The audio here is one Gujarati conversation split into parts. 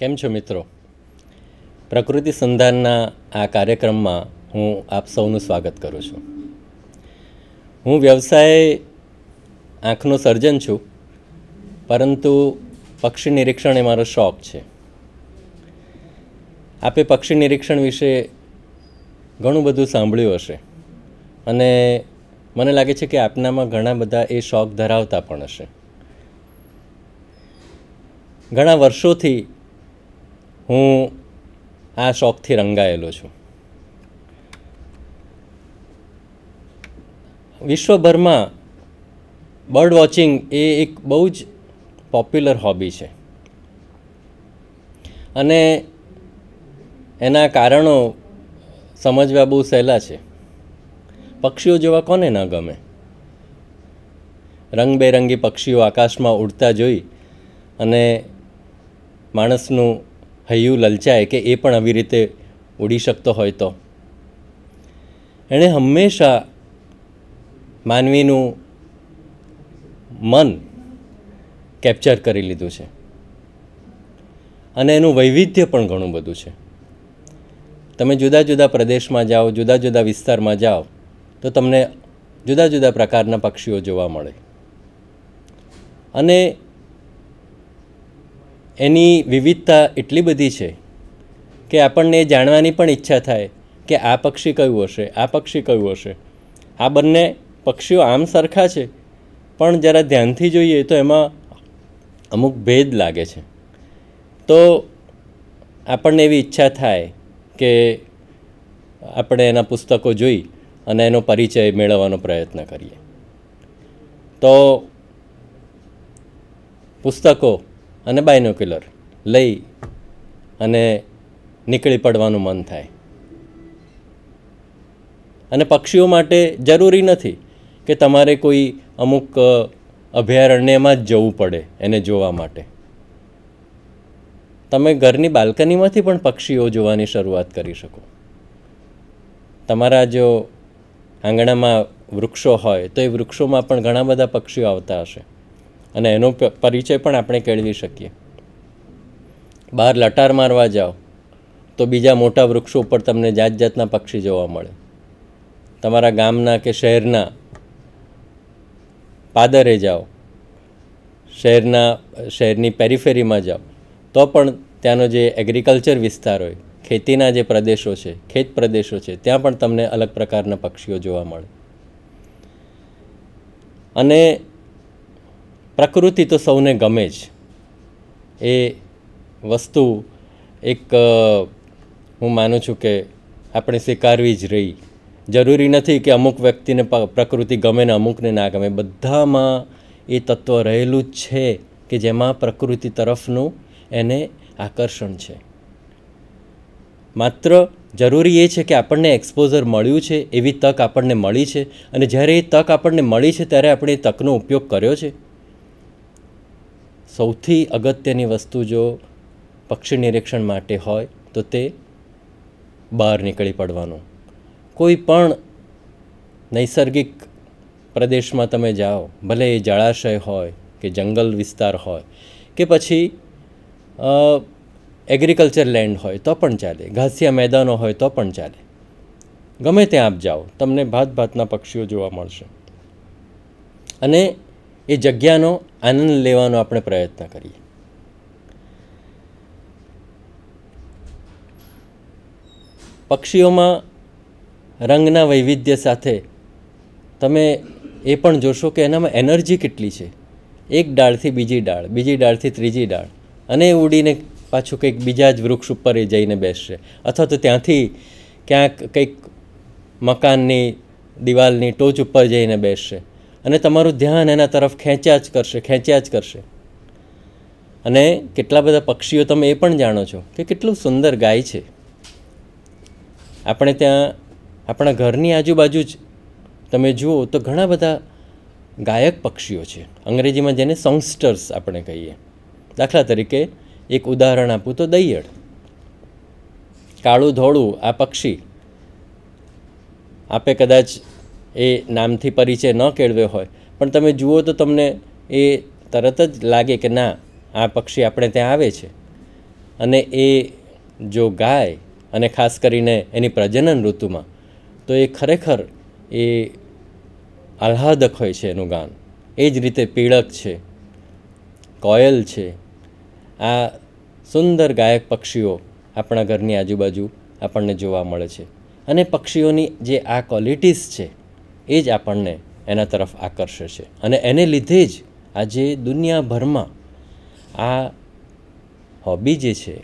કેમ છો મિત્રો પ્રકૃતિ સંધાનના આ કાર્યક્રમમાં હું આપ સૌનું સ્વાગત કરું છું હું વ્યવસાય આંખનું સર્જન છું પરંતુ પક્ષી નિરીક્ષણ એ મારો શોખ છે આપે પક્ષી નિરીક્ષણ વિશે ઘણું બધું સાંભળ્યું હશે અને મને લાગે છે કે આપનામાં ઘણા બધા એ શોખ ધરાવતા પણ હશે ઘણા વર્ષોથી હું આ શોખથી રંગાયેલો છું વિશ્વભરમાં બર્ડ વોચિંગ એ એક બહુ જ પોપ્યુલર હોબી છે અને એના કારણો સમજવા બહુ સહેલા છે પક્ષીઓ જોવા કોને ન ગમે રંગબેરંગી પક્ષીઓ આકાશમાં ઉડતા જોઈ અને માણસનું હૈયું લલચાય કે એ પણ આવી રીતે ઉડી શકતો હોય તો એણે હંમેશા માનવીનું મન કેપ્ચર કરી લીધું છે અને એનું વૈવિધ્ય પણ ઘણું બધું છે તમે જુદા જુદા પ્રદેશમાં જાઓ જુદા જુદા વિસ્તારમાં જાઓ તો તમને જુદા જુદા પ્રકારના પક્ષીઓ જોવા મળે અને એની વિવિધતા એટલી બધી છે કે આપણને જાણવાની પણ ઈચ્છા થાય કે આ પક્ષી કયું હશે આ પક્ષી કયું હશે આ બંને પક્ષીઓ આમ સરખા છે પણ જરા ધ્યાનથી જોઈએ તો એમાં અમુક ભેદ લાગે છે તો આપણને એવી ઈચ્છા થાય કે આપણે એના પુસ્તકો જોઈ અને એનો પરિચય મેળવવાનો પ્રયત્ન કરીએ તો પુસ્તકો અને બાયનોક્યુલર લઈ અને નીકળી પડવાનું મન થાય અને પક્ષીઓ માટે જરૂરી નથી કે તમારે કોઈ અમુક અભયારણ્યમાં જ જવું પડે એને જોવા માટે તમે ઘરની બાલ્કનીમાંથી પણ પક્ષીઓ જોવાની શરૂઆત કરી શકો તમારા જો આંગણામાં વૃક્ષો હોય તો એ વૃક્ષોમાં પણ ઘણા બધા પક્ષીઓ આવતા હશે અને એનો પરિચય પણ આપણે કેળવી શકીએ બહાર લટાર મારવા જાઓ તો બીજા મોટા વૃક્ષો ઉપર તમને જાત જાતના પક્ષી જોવા મળે તમારા ગામના કે શહેરના પાદરે જાઓ શહેરના શહેરની પેરીફેરીમાં જાઓ તો પણ ત્યાંનો જે એગ્રીકલ્ચર વિસ્તાર હોય ખેતીના જે પ્રદેશો છે ખેત પ્રદેશો છે ત્યાં પણ તમને અલગ પ્રકારના પક્ષીઓ જોવા મળે અને પ્રકૃતિ તો સૌને ગમે જ એ વસ્તુ એક હું માનું છું કે આપણે સ્વીકારવી જ રહી જરૂરી નથી કે અમુક વ્યક્તિને પ્રકૃતિ ગમે ને અમુકને ના ગમે બધામાં એ તત્વ રહેલું જ છે કે જેમાં પ્રકૃતિ તરફનું એને આકર્ષણ છે માત્ર જરૂરી એ છે કે આપણને એક્સપોઝર મળ્યું છે એવી તક આપણને મળી છે અને જ્યારે એ તક આપણને મળી છે ત્યારે આપણે એ તકનો ઉપયોગ કર્યો છે સૌથી અગત્યની વસ્તુ જો પક્ષી નિરીક્ષણ માટે હોય તો તે બહાર નીકળી પડવાનું કોઈ પણ નૈસર્ગિક પ્રદેશમાં તમે જાઓ ભલે એ જળાશય હોય કે જંગલ વિસ્તાર હોય કે પછી એગ્રીકલ્ચર લેન્ડ હોય તો પણ ચાલે ઘાસિયા મેદાનો હોય તો પણ ચાલે ગમે ત્યાં આપ જાઓ તમને ભાત ભાતના પક્ષીઓ જોવા મળશે અને એ જગ્યાનો આનંદ લેવાનો આપણે પ્રયત્ન કરીએ પક્ષીઓમાં રંગના વૈવિધ્ય સાથે તમે એ પણ જોશો કે એનામાં એનર્જી કેટલી છે એક ડાળથી બીજી ડાળ બીજી ડાળથી ત્રીજી ડાળ અને એ ઉડીને પાછું કંઈક બીજા જ વૃક્ષ ઉપર એ જઈને બેસશે અથવા તો ત્યાંથી ક્યાંક કંઈક મકાનની દિવાલની ટોચ ઉપર જઈને બેસશે અને તમારું ધ્યાન એના તરફ ખેંચ્યા જ કરશે ખેંચ્યા જ કરશે અને કેટલા બધા પક્ષીઓ તમે એ પણ જાણો છો કે કેટલું સુંદર ગાય છે આપણે ત્યાં આપણા ઘરની આજુબાજુ જ તમે જુઓ તો ઘણા બધા ગાયક પક્ષીઓ છે અંગ્રેજીમાં જેને સોંગસ્ટર્સ આપણે કહીએ દાખલા તરીકે એક ઉદાહરણ આપું તો દૈયડ કાળું ધોળું આ પક્ષી આપે કદાચ એ નામથી પરિચય ન કેળવ્યો હોય પણ તમે જુઓ તો તમને એ તરત જ લાગે કે ના આ પક્ષી આપણે ત્યાં આવે છે અને એ જો ગાય અને ખાસ કરીને એની પ્રજનન ઋતુમાં તો એ ખરેખર એ આહ્લાદક હોય છે એનું ગાન એ જ રીતે પીળક છે કોયલ છે આ સુંદર ગાયક પક્ષીઓ આપણા ઘરની આજુબાજુ આપણને જોવા મળે છે અને પક્ષીઓની જે આ ક્વોલિટીઝ છે એ જ આપણને એના તરફ આકર્ષે છે અને એને લીધે જ આજે દુનિયાભરમાં આ હોબી જે છે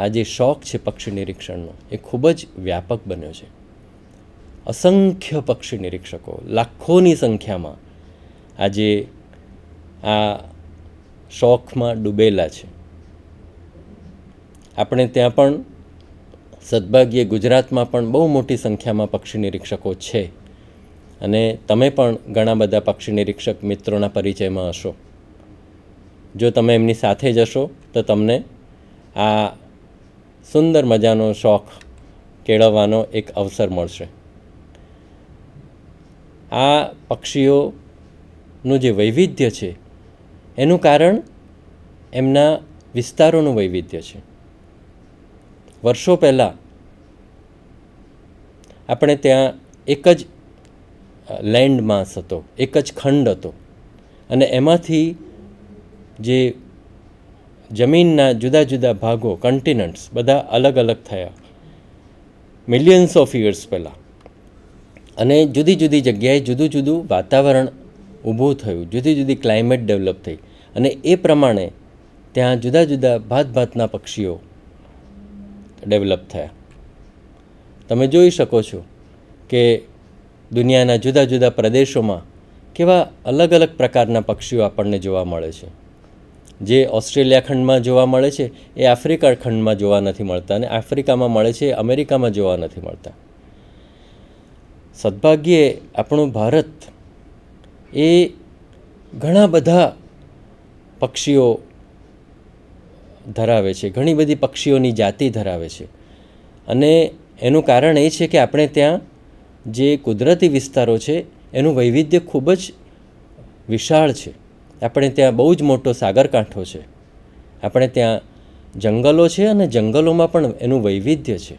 આ જે શોખ છે પક્ષી નિરીક્ષણનો એ ખૂબ જ વ્યાપક બન્યો છે અસંખ્ય પક્ષી નિરીક્ષકો લાખોની સંખ્યામાં આજે આ શોખમાં ડૂબેલા છે આપણે ત્યાં પણ સદભાગ્યે ગુજરાતમાં પણ બહુ મોટી સંખ્યામાં પક્ષી નિરીક્ષકો છે અને તમે પણ ઘણા બધા પક્ષી નિરીક્ષક મિત્રોના પરિચયમાં હશો જો તમે એમની સાથે જશો તો તમને આ સુંદર મજાનો શોખ કેળવવાનો એક અવસર મળશે આ પક્ષીઓનું જે વૈવિધ્ય છે એનું કારણ એમના વિસ્તારોનું વૈવિધ્ય છે વર્ષો પહેલાં આપણે ત્યાં એક જ લેન્ડ માસ હતો એક જ ખંડ હતો અને એમાંથી જે જમીનના જુદા જુદા ભાગો કન્ટિનન્ટ્સ બધા અલગ અલગ થયા મિલિયન્સ ઓફ યર્સ પહેલાં અને જુદી જુદી જગ્યાએ જુદું જુદું વાતાવરણ ઊભું થયું જુદી જુદી ક્લાઇમેટ ડેવલપ થઈ અને એ પ્રમાણે ત્યાં જુદા જુદા ભાત ભાતના પક્ષીઓ ડેવલપ થયા તમે જોઈ શકો છો કે દુનિયાના જુદા જુદા પ્રદેશોમાં કેવા અલગ અલગ પ્રકારના પક્ષીઓ આપણને જોવા મળે છે જે ઓસ્ટ્રેલિયા ખંડમાં જોવા મળે છે એ આફ્રિકા ખંડમાં જોવા નથી મળતા અને આફ્રિકામાં મળે છે અમેરિકામાં જોવા નથી મળતા સદભાગ્યે આપણું ભારત એ ઘણા બધા પક્ષીઓ ધરાવે છે ઘણી બધી પક્ષીઓની જાતિ ધરાવે છે અને એનું કારણ એ છે કે આપણે ત્યાં જે કુદરતી વિસ્તારો છે એનું વૈવિધ્ય ખૂબ જ વિશાળ છે આપણે ત્યાં બહુ જ મોટો સાગરકાંઠો છે આપણે ત્યાં જંગલો છે અને જંગલોમાં પણ એનું વૈવિધ્ય છે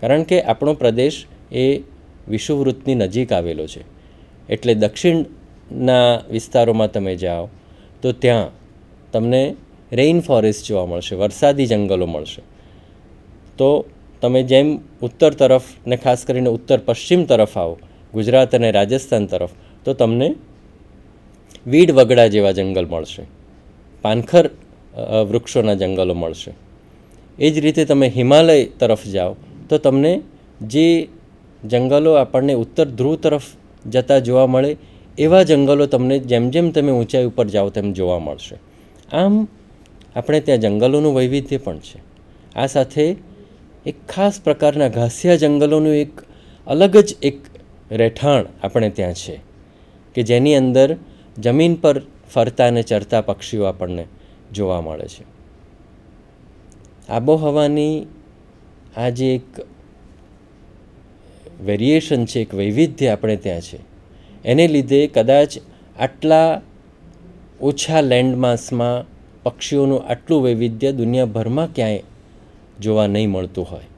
કારણ કે આપણો પ્રદેશ એ વિષુવવૃત્તની નજીક આવેલો છે એટલે દક્ષિણના વિસ્તારોમાં તમે જાઓ તો ત્યાં તમને રેઇન ફોરેસ્ટ જોવા મળશે વરસાદી જંગલો મળશે તો તમે જેમ ઉત્તર તરફ ને ખાસ કરીને ઉત્તર પશ્ચિમ તરફ આવો ગુજરાત અને રાજસ્થાન તરફ તો તમને વીડ વગડા જેવા જંગલ મળશે પાનખર વૃક્ષોના જંગલો મળશે એ જ રીતે તમે હિમાલય તરફ જાઓ તો તમને જે જંગલો આપણને ઉત્તર ધ્રુવ તરફ જતા જોવા મળે એવા જંગલો તમને જેમ જેમ તમે ઊંચાઈ ઉપર જાઓ તેમ જોવા મળશે આમ આપણે ત્યાં જંગલોનું વૈવિધ્ય પણ છે આ સાથે એક ખાસ પ્રકારના ઘાસિયા જંગલોનું એક અલગ જ એક રહેઠાણ આપણે ત્યાં છે કે જેની અંદર જમીન પર ફરતા અને ચરતા પક્ષીઓ આપણને જોવા મળે છે આબોહવાની આ જે એક વેરિએશન છે એક વૈવિધ્ય આપણે ત્યાં છે એને લીધે કદાચ આટલા ઓછા લેન્ડમાસમાં પક્ષીઓનું આટલું વૈવિધ્ય દુનિયાભરમાં ક્યાંય જોવા નહીં મળતું હોય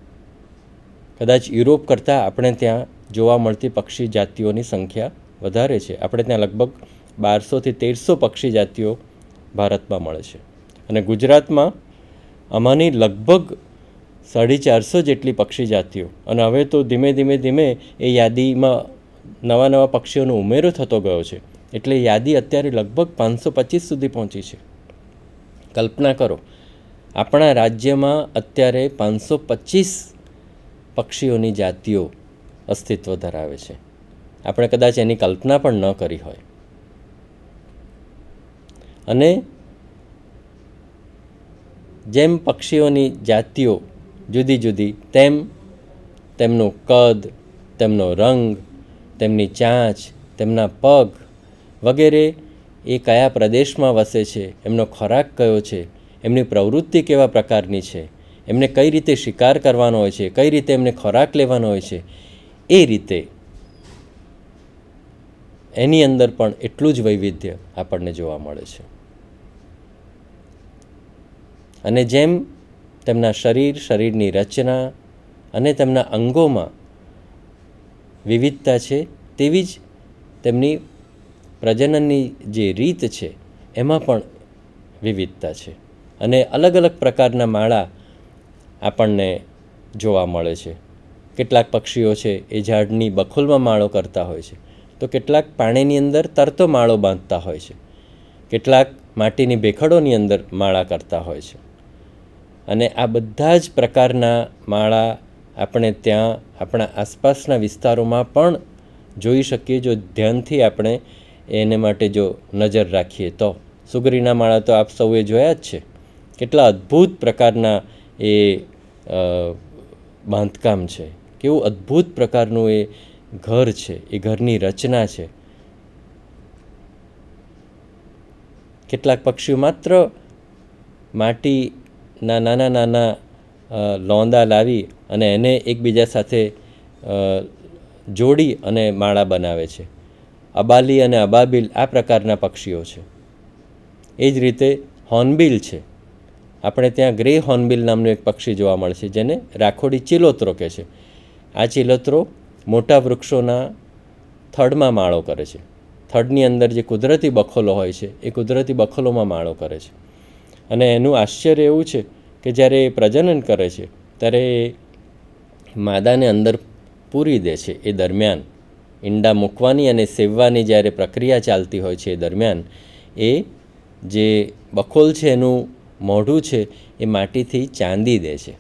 કદાચ યુરોપ કરતાં આપણે ત્યાં જોવા મળતી પક્ષી જાતિઓની સંખ્યા વધારે છે આપણે ત્યાં લગભગ બારસોથી તેરસો પક્ષી જાતિઓ ભારતમાં મળે છે અને ગુજરાતમાં આમાંની લગભગ સાડી ચારસો જેટલી પક્ષી જાતિઓ અને હવે તો ધીમે ધીમે ધીમે એ યાદીમાં નવા નવા પક્ષીઓનો ઉમેરો થતો ગયો છે એટલે યાદી અત્યારે લગભગ પાંચસો પચીસ સુધી પહોંચી છે કલ્પના કરો આપણા રાજ્યમાં અત્યારે પાંચસો પચીસ પક્ષીઓની જાતિઓ અસ્તિત્વ ધરાવે છે આપણે કદાચ એની કલ્પના પણ ન કરી હોય અને જેમ પક્ષીઓની જાતિઓ જુદી જુદી તેમ તેમનું કદ તેમનો રંગ તેમની ચાંચ તેમના પગ વગેરે એ કયા પ્રદેશમાં વસે છે એમનો ખોરાક કયો છે એમની પ્રવૃત્તિ કેવા પ્રકારની છે એમને કઈ રીતે શિકાર કરવાનો હોય છે કઈ રીતે એમને ખોરાક લેવાનો હોય છે એ રીતે એની અંદર પણ એટલું જ વૈવિધ્ય આપણને જોવા મળે છે અને જેમ તેમના શરીર શરીરની રચના અને તેમના અંગોમાં વિવિધતા છે તેવી જ તેમની પ્રજનનની જે રીત છે એમાં પણ વિવિધતા છે અને અલગ અલગ પ્રકારના માળા આપણને જોવા મળે છે કેટલાક પક્ષીઓ છે એ ઝાડની બખોલમાં માળો કરતા હોય છે તો કેટલાક પાણીની અંદર તરતો માળો બાંધતા હોય છે કેટલાક માટીની ભેખડોની અંદર માળા કરતા હોય છે અને આ બધા જ પ્રકારના માળા આપણે ત્યાં આપણા આસપાસના વિસ્તારોમાં પણ જોઈ શકીએ જો ધ્યાનથી આપણે એને માટે જો નજર રાખીએ તો સુગરીના માળા તો આપ સૌએ જોયા જ છે કેટલા અદ્ભુત પ્રકારના એ બાંધકામ છે કેવું અદ્ભુત પ્રકારનું એ ઘર છે એ ઘરની રચના છે કેટલાક પક્ષીઓ માત્ર માટીના નાના નાના લોંદા લાવી અને એને એકબીજા સાથે જોડી અને માળા બનાવે છે અબાલી અને અબાબીલ આ પ્રકારના પક્ષીઓ છે એ જ રીતે હોર્નબિલ છે આપણે ત્યાં ગ્રે હોર્નબિલ નામનું એક પક્ષી જોવા મળશે જેને રાખોડી ચિલોત્રો કહે છે આ ચિલોત્રો મોટા વૃક્ષોના થડમાં માળો કરે છે થડની અંદર જે કુદરતી બખોલો હોય છે એ કુદરતી બખોલોમાં માળો કરે છે અને એનું આશ્ચર્ય એવું છે કે જ્યારે એ પ્રજનન કરે છે ત્યારે એ માદાને અંદર પૂરી દે છે એ દરમિયાન ઈંડા મૂકવાની અને સેવવાની જ્યારે પ્રક્રિયા ચાલતી હોય છે એ દરમિયાન એ જે બખોલ છે એનું મોઢું છે એ માટીથી ચાંદી દે છે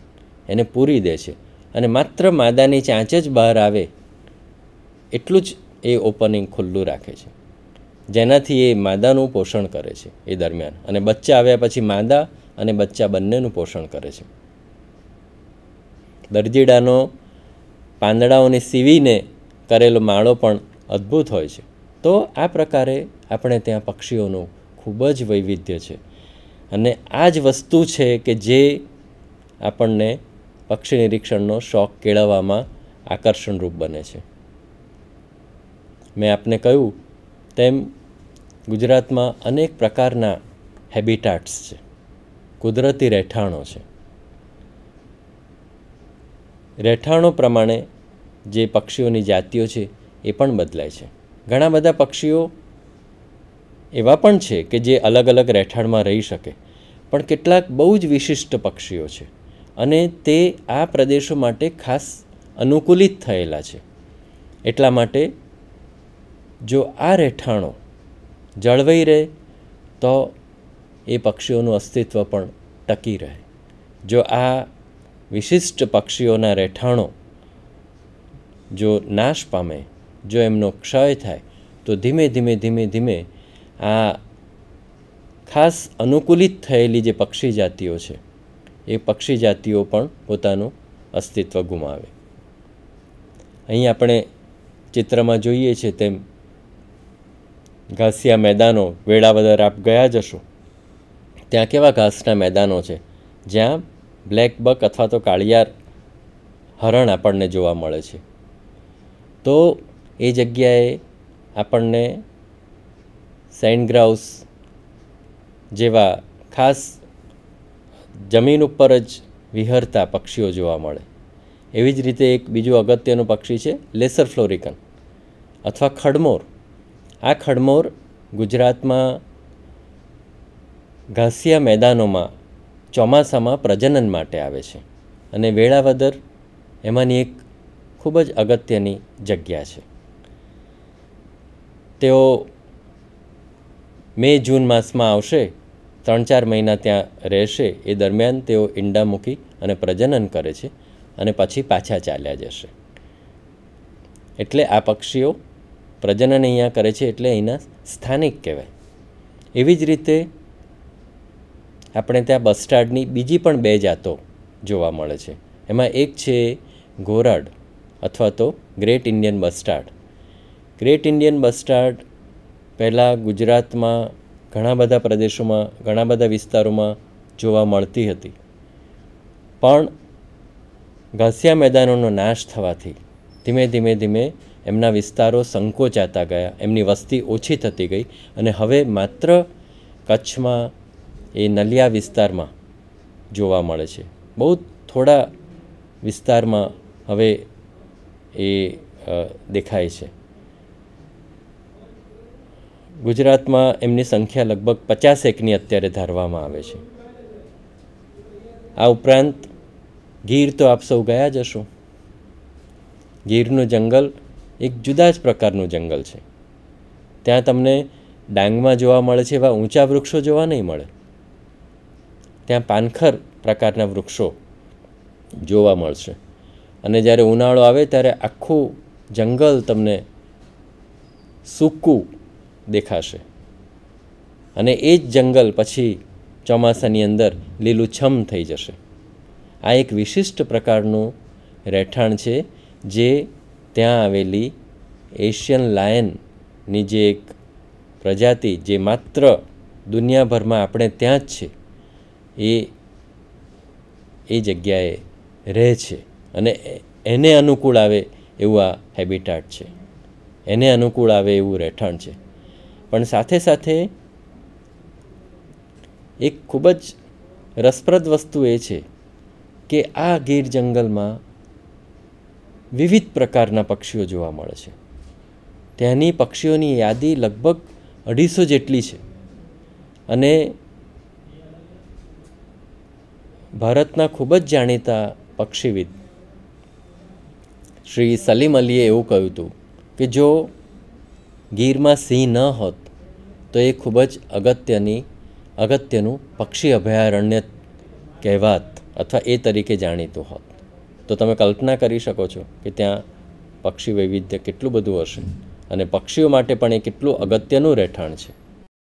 એને પૂરી દે છે અને માત્ર માદાની ચાંચ જ બહાર આવે એટલું જ એ ઓપનિંગ ખુલ્લું રાખે છે જેનાથી એ માદાનું પોષણ કરે છે એ દરમિયાન અને બચ્ચા આવ્યા પછી માદા અને બચ્ચા બંનેનું પોષણ કરે છે દરજીડાનો પાંદડાઓને સીવીને કરેલો માળો પણ અદ્ભુત હોય છે તો આ પ્રકારે આપણે ત્યાં પક્ષીઓનું ખૂબ જ વૈવિધ્ય છે અને આ જ વસ્તુ છે કે જે આપણને પક્ષી નિરીક્ષણનો શોખ કેળવવામાં આકર્ષણરૂપ બને છે મેં આપને કહ્યું તેમ ગુજરાતમાં અનેક પ્રકારના હેબિટાટ્સ છે કુદરતી રહેઠાણો છે રહેઠાણો પ્રમાણે જે પક્ષીઓની જાતિઓ છે એ પણ બદલાય છે ઘણા બધા પક્ષીઓ એવા પણ છે કે જે અલગ અલગ રહેઠાણમાં રહી શકે પણ કેટલાક બહુ જ વિશિષ્ટ પક્ષીઓ છે અને તે આ પ્રદેશો માટે ખાસ અનુકૂલિત થયેલા છે એટલા માટે જો આ રહેઠાણો જળવાઈ રહે તો એ પક્ષીઓનું અસ્તિત્વ પણ ટકી રહે જો આ વિશિષ્ટ પક્ષીઓના રહેઠાણો જો નાશ પામે જો એમનો ક્ષય થાય તો ધીમે ધીમે ધીમે ધીમે આ ખાસ અનુકૂલિત થયેલી જે પક્ષી જાતિઓ છે એ પક્ષી જાતિઓ પણ પોતાનું અસ્તિત્વ ગુમાવે અહીં આપણે ચિત્રમાં જોઈએ છે તેમ ઘાસિયા મેદાનો વેળાવદર આપ ગયા જશો ત્યાં કેવા ઘાસના મેદાનો છે જ્યાં બ્લેક બક અથવા તો કાળિયાર હરણ આપણને જોવા મળે છે તો એ જગ્યાએ આપણને સેન્ડ ગ્રાઉસ જેવા ખાસ જમીન ઉપર જ વિહરતા પક્ષીઓ જોવા મળે એવી જ રીતે એક બીજું અગત્યનું પક્ષી છે લેસર ફ્લોરિકન અથવા ખડમોર આ ખડમોર ગુજરાતમાં ઘાસિયા મેદાનોમાં ચોમાસામાં પ્રજનન માટે આવે છે અને વેળાવદર એમાંની એક ખૂબ જ અગત્યની જગ્યા છે તેઓ મે જૂન માસમાં આવશે ત્રણ ચાર મહિના ત્યાં રહેશે એ દરમિયાન તેઓ ઈંડા મૂકી અને પ્રજનન કરે છે અને પછી પાછા ચાલ્યા જશે એટલે આ પક્ષીઓ પ્રજનન અહીંયા કરે છે એટલે અહીંના સ્થાનિક કહેવાય એવી જ રીતે આપણે ત્યાં બસ્ટાર્ડની બીજી પણ બે જાતો જોવા મળે છે એમાં એક છે ઘોરાડ અથવા તો great Indian bustard great Indian bustard પહેલાં ગુજરાતમાં ઘણા બધા પ્રદેશોમાં ઘણા બધા વિસ્તારોમાં જોવા મળતી હતી પણ ઘાસિયા મેદાનોનો નાશ થવાથી ધીમે ધીમે ધીમે એમના વિસ્તારો સંકોચાતા ગયા એમની વસ્તી ઓછી થતી ગઈ અને હવે માત્ર કચ્છમાં એ નલિયા વિસ્તારમાં જોવા મળે છે બહુ થોડા વિસ્તારમાં હવે એ દેખાય છે ગુજરાતમાં એમની સંખ્યા લગભગ પચાસેકની અત્યારે ધારવામાં આવે છે આ ઉપરાંત ગીર તો આપ સૌ ગયા જ હશો ગીરનું જંગલ એક જુદા જ પ્રકારનું જંગલ છે ત્યાં તમને ડાંગમાં જોવા મળે છે એવા ઊંચા વૃક્ષો જોવા નહીં મળે ત્યાં પાનખર પ્રકારના વૃક્ષો જોવા મળશે અને જ્યારે ઉનાળો આવે ત્યારે આખું જંગલ તમને સૂકું દેખાશે અને એ જ જંગલ પછી ચોમાસાની અંદર લીલુંછમ થઈ જશે આ એક વિશિષ્ટ પ્રકારનું રહેઠાણ છે જે ત્યાં આવેલી એશિયન લાયનની જે એક પ્રજાતિ જે માત્ર દુનિયાભરમાં આપણે ત્યાં જ છે એ એ જગ્યાએ રહે છે અને એને અનુકૂળ આવે એવું આ હેબિટાટ છે એને અનુકૂળ આવે એવું રહેઠાણ છે પણ સાથે સાથે એક ખૂબ જ રસપ્રદ વસ્તુ એ છે કે આ ગીર જંગલમાં વિવિધ પ્રકારના પક્ષીઓ જોવા મળે છે ત્યાંની પક્ષીઓની યાદી લગભગ અઢીસો જેટલી છે અને ભારતના ખૂબ જ જાણીતા પક્ષીવિદ શ્રી સલીમ અલીએ એવું કહ્યું હતું કે જો ગીરમાં સિંહ ન હોત તો એ ખૂબ જ અગત્યની અગત્યનું પક્ષી અભયારણ્ય કહેવાત અથવા એ તરીકે જાણીતું હોત તો તમે કલ્પના કરી શકો છો કે ત્યાં પક્ષી વૈવિધ્ય કેટલું બધું હશે અને પક્ષીઓ માટે પણ એ કેટલું અગત્યનું રહેઠાણ છે